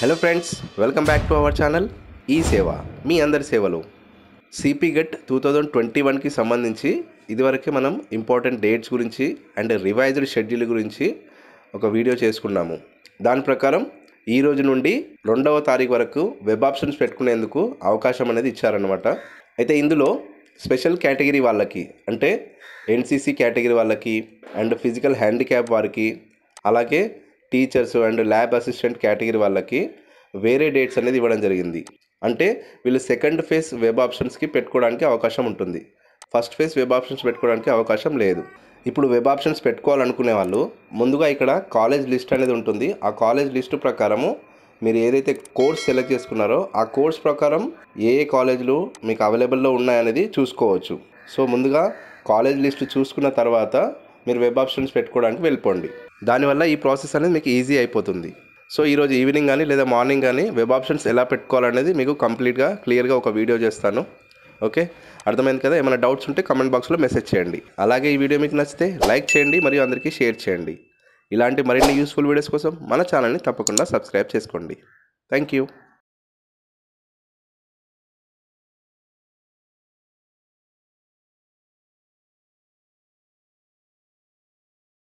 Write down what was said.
hello friends welcome back to our channel ఈ సేవ మీ అందరి సేవలు CP GET two thousand twenty వన్కి సంబంధించి ఇదివరకే మనం ఇంపార్టెంట్ డేట్స్ గురించి అండ్ రివైజ్డ్ షెడ్యూల్ గురించి ఒక వీడియో చేసుకున్నాము దాని ప్రకారం ఈ రోజు నుండి రెండవ తారీఖు వరకు వెబ్ ఆప్షన్స్ పెట్టుకునేందుకు అవకాశం అనేది ఇచ్చారనమాట అయితే ఇందులో స్పెషల్ కేటగిరీ వాళ్ళకి అంటే ఎన్సీసీ కేటగిరీ వాళ్ళకి అండ్ ఫిజికల్ హ్యాండిక్యాప్ వారికి అలాగే teachers and lab assistant category వాళ్ళకి వేరే డేట్స్ అనేది ఇవ్వడం జరిగింది అంటే వీళ్ళు సెకండ్ ఫేజ్ వెబ్ ఆప్షన్స్కి పెట్టుకోవడానికి అవకాశం ఉంటుంది ఫస్ట్ ఫేజ్ వెబ్ ఆప్షన్స్ పెట్టుకోవడానికి అవకాశం లేదు ఇప్పుడు వెబ్ ఆప్షన్స్ పెట్టుకోవాలనుకునే వాళ్ళు ముందుగా ఇక్కడ కాలేజ్ లిస్ట్ అనేది ఉంటుంది ఆ కాలేజ్ లిస్టు ప్రకారము మీరు ఏదైతే కోర్స్ సెలెక్ట్ చేసుకున్నారో ఆ కోర్స్ ప్రకారం ఏ ఏ కాలేజీలు మీకు అవైలబుల్లో ఉన్నాయనేది చూసుకోవచ్చు సో ముందుగా కాలేజ్ లిస్ట్ చూసుకున్న తర్వాత మీరు వెబ్ ఆప్షన్స్ పెట్టుకోవడానికి వెళ్ళిపోండి దానివల్ల ఈ ప్రాసెస్ అనేది మీకు ఈజీ అయిపోతుంది సో ఈరోజు ఈవినింగ్ కానీ లేదా మార్నింగ్ కానీ వెబ్ ఆప్షన్స్ ఎలా పెట్టుకోవాలనేది మీకు కంప్లీట్గా క్లియర్గా ఒక వీడియో చేస్తాను ఓకే అర్థమైంది కదా ఏమైనా డౌట్స్ ఉంటే కమెంట్ బాక్స్లో మెసేజ్ చేయండి అలాగే ఈ వీడియో మీకు నచ్చితే లైక్ చేయండి మరియు అందరికీ షేర్ చేయండి ఇలాంటి మరిన్ని యూస్ఫుల్ వీడియోస్ కోసం మన ఛానల్ని తప్పకుండా సబ్స్క్రైబ్ చేసుకోండి థ్యాంక్ యూ